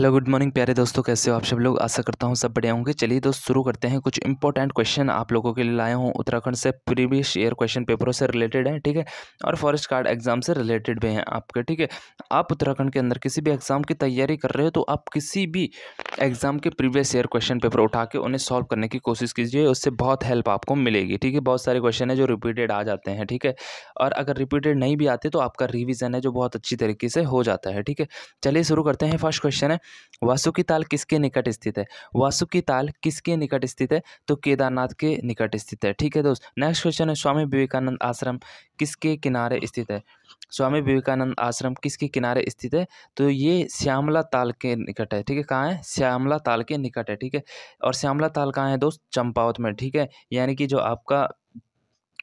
hello good morning प्यारे दोस्तों कैसे हो आप सब लोग आशा करता हूँ सब बढ़िया होंगे चलिए दोस्त शुरू करते हैं कुछ इंपॉर्टेंट क्वेश्चन आप लोगों के लिए लाया हूँ उत्तराखंड से प्रीवियस ईयर क्वेश्चन पेपरों से रिलेटेड है ठीक है और फॉरेस्ट कार्ड एग्जाम से रिलेटेड भी हैं आपके ठीक है आप उत्तराखंड के अंदर किसी भी एग्जाम की तैयारी कर रहे हो तो आप किसी भी एग्जाम के प्रीवियस ईयर क्वेश्चन पेपर उठा के उन्हें सॉल्व करने की कोशिश कीजिए उससे बहुत हेल्प आपको मिलेगी ठीक है बहुत सारे क्वेश्चन है जो रिपीटेड आ जाते हैं ठीक है और अगर रिपीटेड नहीं भी आते तो आपका रिविजन है जो बहुत अच्छी तरीके से हो जाता है ठीक है चलिए शुरू करते हैं फर्स्ट क्वेश्चन है वासुकी ताल किसके निकट स्थित है वासुकी ताल किसके निकट स्थित है तो केदारनाथ के निकट स्थित है ठीक है दोस्त नेक्स्ट क्वेश्चन है स्वामी विवेकानंद आश्रम किसके किनारे स्थित है स्वामी विवेकानंद आश्रम किसके किनारे स्थित है तो ये श्यामला ताल के निकट है ठीक है कहाँ है श्यामला ताल के निकट है ठीक है और श्यामला ताल कहाँ है दोस्त चंपावत में ठीक है यानी कि जो आपका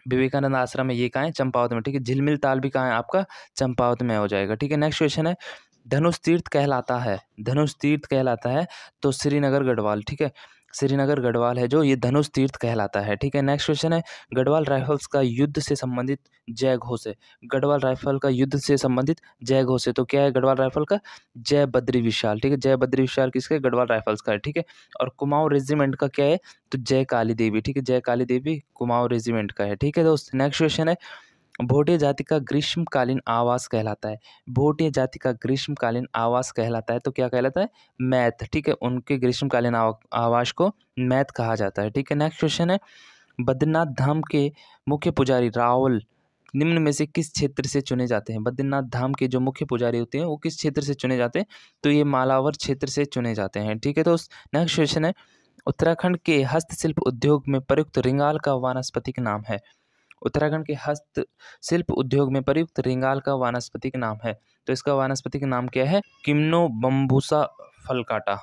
विवेकानंद आश्रम है ये कहाँ है चंपावत में ठीक है झिलमिल ताल भी कहाँ है आपका चंपावत में हो जाएगा ठीक है नेक्स्ट क्वेश्चन है धनुष तीर्थ कहलाता है धनुष तीर्थ कहलाता है तो श्रीनगर गढ़वाल ठीक है श्रीनगर गढ़वाल है जो ये धनुष तीर्थ कहलाता है ठीक है नेक्स्ट क्वेश्चन है गढ़वाल राइफल्स का युद्ध से संबंधित जय घोषे गढ़वाल राइफल का युद्ध से संबंधित जय घोषे तो क्या है गढ़वाल राइफल का जय बद्री विशाल ठीक है जय बद्री विशाल किसके गढ़वाल राइफल्स का है ठीक है और कुमाऊं रेजिमेंट का क्या है तो जय काली देवी ठीक है जय काली देवी कुमाऊं रेजिमेंट का है ठीक है दोस्त नेक्स्ट क्वेश्चन है भोटिया जाति का ग्रीष्मकालीन आवास कहलाता है भोटिया जाति का ग्रीष्मकालीन आवास कहलाता है तो क्या कहलाता है मैथ ठीक है उनके ग्रीष्मकालीन आवास को मैथ कहा जाता है ठीक है नेक्स्ट क्वेश्चन है बद्रीनाथ धाम के मुख्य पुजारी रावल निम्न में से किस क्षेत्र से चुने जाते हैं बद्रीनाथ धाम के जो मुख्य पुजारी होते हैं वो किस क्षेत्र से चुने जाते हैं तो ये मालावर क्षेत्र से चुने जाते हैं ठीक है तो नेक्स्ट क्वेश्चन है उत्तराखंड के हस्तशिल्प उद्योग में प्रयुक्त रिंगाल का वानस्पतिक नाम है उत्तराखंड के हस्तशिल्प उद्योग में प्रयुक्त रिंगाल का वानस्पतिक नाम है तो इसका वानस्पतिक नाम क्या है किम्नो बम्बूसा फलकाटा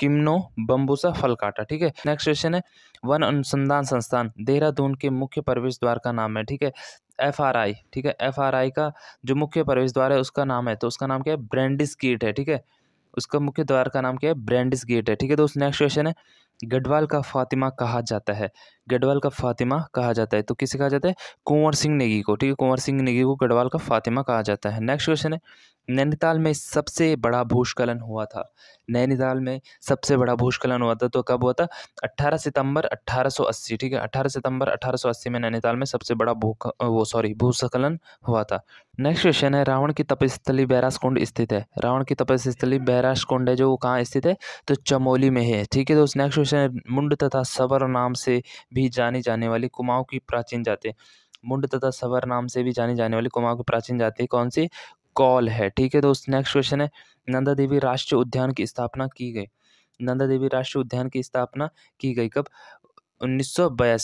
किम्नो बम्बूसा फलकाटा ठीक है नेक्स्ट क्वेश्चन है वन अनुसंधान संस्थान देहरादून के मुख्य प्रवेश द्वार का नाम है ठीक है एफ आर आई ठीक है एफ आर आई का जो मुख्य प्रवेश द्वार है उसका नाम है तो उसका नाम क्या है ब्रैंडिस गेट है ठीक है उसका मुख्य द्वार का नाम क्या है ब्रैंडिस गेट है ठीक है दोस्त नेक्स्ट क्वेश्चन है गढ़वाल का फातिमा कहा जाता है गढ़वाल का फातिमा कहा जाता है तो किसे कहा जाता है कुंवर सिंह नेगी को ठीक है कुंवर सिंह नेगी को गढ़वाल का फातिमा कहा जाता है नेक्स्ट क्वेश्चन है नैनीताल में सबसे बड़ा भूस्खलन हुआ था नैनीताल में सबसे बड़ा भूस्खलन हुआ था तो कब हुआ था 18 सितंबर 1880 ठीक है 18 सितंबर 1880 में नैनीताल में सबसे बड़ा भू वो सॉरी भूस्खलन हुआ था नेक्स्ट क्वेश्चन है रावण की तपस्थली बैरास कुंड स्थित है रावण की तपस्थली बैरास कुंड है जो कहाँ स्थित है तो चमोली में है ठीक है तो नेक्स्ट मुंड मुंड तथा सबर नाम से भी जानी जाने वाली कुमाऊँ की प्राचीन जाते मुंड तथा सबर नाम से भी जानी जाने वाली कुमाऊँ की प्राचीन जाति कौन सी कॉल है ठीक है दोस्त नेक्स्ट क्वेश्चन है नंदा देवी राष्ट्रीय उद्यान की स्थापना की गई नंदा देवी राष्ट्रीय उद्यान की स्थापना की गई कब उन्नीस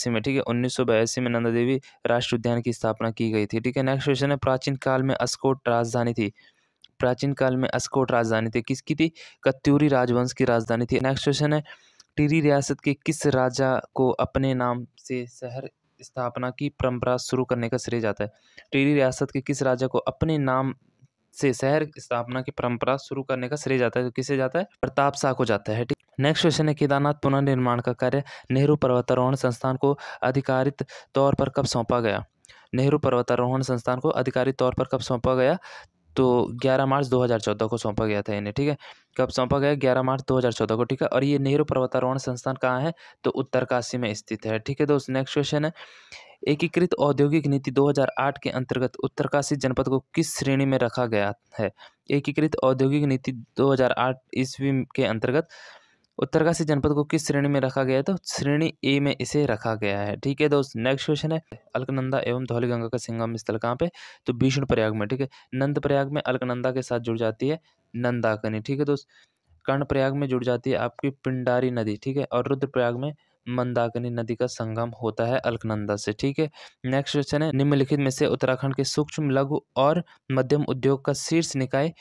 में ठीक है उन्नीस में नंदा देवी राष्ट्रीय उद्यान की स्थापना की गई थी ठीक है नेक्स्ट क्वेश्चन है प्राचीन काल में अस्कोट राजधानी थी प्राचीन काल में अस्कोट राजधानी थी किसकी थी कत्यूरी राजवंश की राजधानी थी नेक्स्ट क्वेश्चन है टिरी रियासत के किस राजा को अपने नाम से शहर स्थापना की परंपरा शुरू करने का श्रेय जाता है टिरी रियासत के किस राजा को अपने नाम से शहर स्थापना की परंपरा शुरू करने का श्रेय जाता है तो किसे जाता है प्रताप शाह को जाता है ठीक नेक्स्ट क्वेश्चन है केदारनाथ पुनर्निर्माण का कार्य नेहरू पर्वतारोहण संस्थान को आधिकारित तौर पर कब सौंपा गया नेहरू पर्वतारोहण संस्थान को आधिकारिक तौर पर कब सौंपा गया तो 11 मार्च 2014 को सौंपा गया था इन्हें ठीक है कब सौंपा गया ग्यारह मार्च चौदह को ठीक है और ये नेहरू पर्वतारोहण संस्थान कहाँ है तो उत्तरकाशी में स्थित है ठीक है दोस्त नेक्स्ट क्वेश्चन है एकीकृत औद्योगिक नीति 2008 के अंतर्गत उत्तरकाशी जनपद को किस श्रेणी में रखा गया है एकीकृत औद्योगिक नीति 2008 ईस्वी के अंतर्गत उत्तरकाशी जनपद को किस श्रेणी में रखा गया है तो श्रेणी ए में इसे रखा गया है ठीक है दोस्त नेक्स्ट क्वेश्चन है अलकनंदा एवं धौली गंगा का संगम स्थल कहाँ पे तो भीषण प्रयाग में ठीक है नंद प्रयाग में अलकनंदा के साथ जुड़ जाती है नंदाकनी ठीक है दोस्त तो कर्ण प्रयाग में जुड़ जाती है आपकी पिंडारी नदी ठीक है और रुद्रप्रयाग में मंदाकनी नदी का संगम होता है अलकनंदा से ठीक है नेक्स्ट क्वेश्चन है निम्नलिखित में से उत्तराखंड के सूक्ष्म लघु और मध्यम उद्योग का शीर्ष निकाय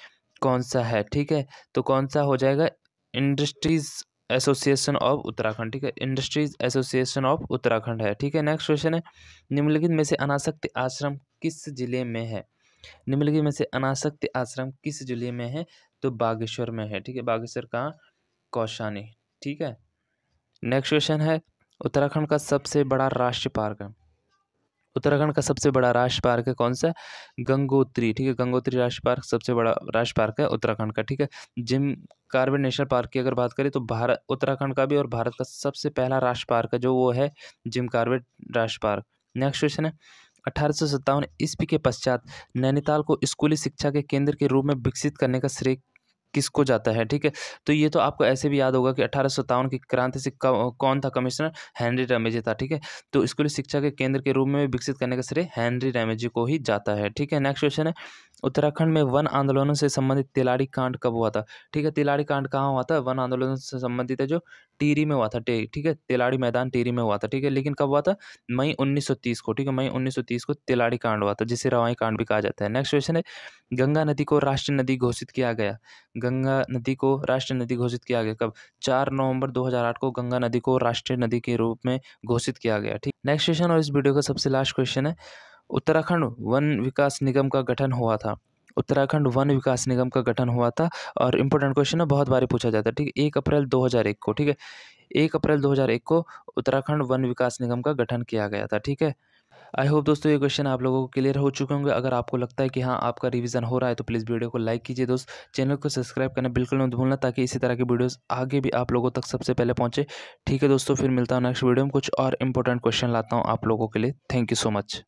कौन सा है ठीक है तो कौन सा हो जाएगा इंडस्ट्रीज एसोसिएशन ऑफ उत्तराखंड ठीक है इंडस्ट्रीज एसोसिएशन ऑफ उत्तराखंड है ठीक है नेक्स्ट क्वेश्चन है निम्नलिखित में से अनासक्ति आश्रम किस जिले में है निम्नलिखित में से अनासक्ति आश्रम किस जिले में है तो बागेश्वर में है ठीक है बागेश्वर कहाँ कौशानी ठीक है नेक्स्ट क्वेश्चन है उत्तराखंड का सबसे बड़ा राष्ट्रीय पार्क है उत्तराखंड का सबसे बड़ा राष्ट्र पार्क है कौन सा गंगोत्री ठीक है गंगोत्री राष्ट्र पार्क सबसे बड़ा राष्ट्र पार्क है उत्तराखंड का ठीक है जिम कार्बेट नेशनल पार्क की अगर बात करें तो भारत उत्तराखंड का भी और भारत का सबसे पहला राष्ट्र पार्क है जो वो है जिम कार्बेट राष्ट्र पार्क नेक्स्ट क्वेश्चन है अठारह सौ सत्तावन ईस्वी के पश्चात नैनीताल को स्कूली शिक्षा के केंद्र के रूप में विकसित करने का श्रेय किसको जाता है ठीक है तो ये तो आपको ऐसे भी याद होगा कि अठारह की क्रांति से कौन था कमिश्नर हैंनरी रैमेजी था ठीक है तो स्कूली शिक्षा के केंद्र के रूप में विकसित करने का श्रेय हैंनरी रैमेजी को ही जाता है ठीक है नेक्स्ट क्वेश्चन है उत्तराखंड में वन आंदोलनों से संबंधित तिलाड़ी कांड कब हुआ था ठीक है तिलाड़ी कांड कहाँ हुआ था वन आंदोलन से संबंधित है जो टीरी में हुआ था ठीक है तिलाड़ी मैदान टीरी में हुआ था ठीक है लेकिन कब हुआ था मई 1930 को ठीक है मई 1930 को तिलाड़ी कांड हुआ था जिसे रवाई कांड भी कहा जाता है नेक्स्ट क्वेश्चन है गंगा नदी को राष्ट्रीय नदी घोषित किया गया गंगा नदी को राष्ट्रीय नदी घोषित किया गया कब चार नवंबर 2008 को गंगा नदी को राष्ट्रीय नदी के रूप में घोषित किया गया ठीक नेक्स्ट क्वेश्चन और इस वीडियो का सबसे लास्ट क्वेश्चन है उत्तराखंड वन विकास निगम का गठन हुआ था उत्तराखंड वन विकास निगम का गठन हुआ था और इम्पोर्टेंट क्वेश्चन है बहुत बारी पूछा जाता है ठीक है एक अप्रैल 2001 को ठीक है एक अप्रैल 2001 को उत्तराखंड वन विकास निगम का गठन किया गया था ठीक है आई होप दोस्तों ये क्वेश्चन आप लोगों को क्लियर हो चुके होंगे अगर आपको लगता है कि हाँ आपका रिवीजन हो रहा है तो प्लीज़ वीडियो को लाइक कीजिए दोस्त चैनल को सब्सक्राइब करना बिल्कुल मत भूलना ताकि इसी तरह की वीडियोस आगे भी आप लोगों तक सबसे पहले पहुँचे ठीक है दोस्तों फिर मिलता हूँ नेक्स्ट वीडियो में कुछ और इंपॉर्टेंट क्वेश्चन लाता हूँ आप लोगों के लिए थैंक यू सो मच